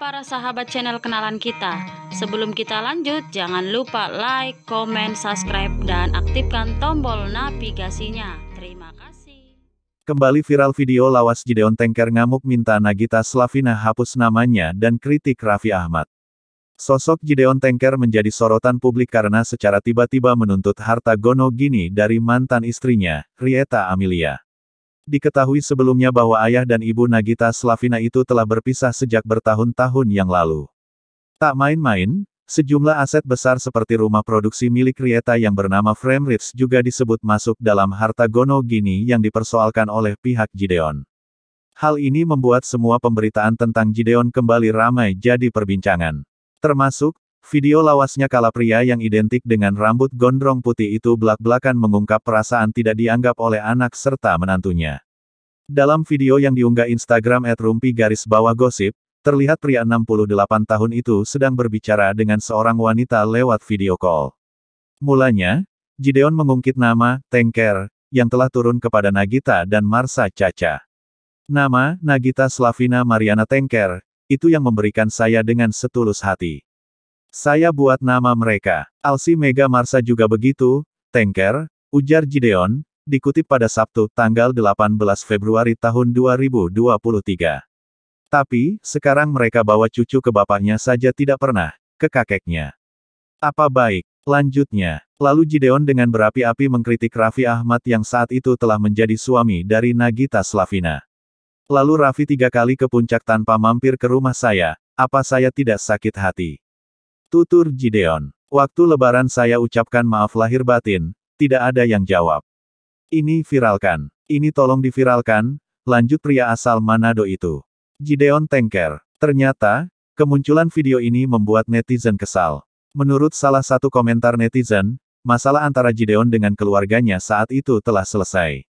para sahabat channel kenalan kita. Sebelum kita lanjut, jangan lupa like, komen, subscribe, dan aktifkan tombol navigasinya. Terima kasih. Kembali viral video lawas Gideon Tengker ngamuk minta Nagita Slavina hapus namanya dan kritik Raffi Ahmad. Sosok Gideon Tengker menjadi sorotan publik karena secara tiba-tiba menuntut harta gono gini dari mantan istrinya, Rieta Amelia. Diketahui sebelumnya bahwa ayah dan ibu Nagita Slavina itu telah berpisah sejak bertahun-tahun yang lalu. Tak main-main, sejumlah aset besar seperti rumah produksi milik Rieta yang bernama Frame Ritz juga disebut masuk dalam harta Gono Gini yang dipersoalkan oleh pihak Gideon. Hal ini membuat semua pemberitaan tentang Gideon kembali ramai jadi perbincangan. Termasuk, Video lawasnya kala pria yang identik dengan rambut gondrong putih itu belak-belakan mengungkap perasaan tidak dianggap oleh anak serta menantunya. Dalam video yang diunggah Instagram @rumpi garis bawah gosip, terlihat pria 68 tahun itu sedang berbicara dengan seorang wanita lewat video call. Mulanya, Gideon mengungkit nama, Tengker, yang telah turun kepada Nagita dan Marsa Caca. Nama, Nagita Slavina Mariana Tengker, itu yang memberikan saya dengan setulus hati. Saya buat nama mereka. Alsi Mega Marsa juga begitu, Tengker, ujar Gideon, dikutip pada Sabtu tanggal 18 Februari tahun 2023. Tapi, sekarang mereka bawa cucu ke bapaknya saja tidak pernah, ke kakeknya. Apa baik? Lanjutnya, lalu Gideon dengan berapi-api mengkritik Raffi Ahmad yang saat itu telah menjadi suami dari Nagita Slavina. Lalu Raffi tiga kali ke puncak tanpa mampir ke rumah saya, apa saya tidak sakit hati? Tutur Gideon. Waktu lebaran saya ucapkan maaf lahir batin, tidak ada yang jawab. Ini viralkan. Ini tolong diviralkan, lanjut pria asal Manado itu. Gideon Tengker. Ternyata, kemunculan video ini membuat netizen kesal. Menurut salah satu komentar netizen, masalah antara Gideon dengan keluarganya saat itu telah selesai.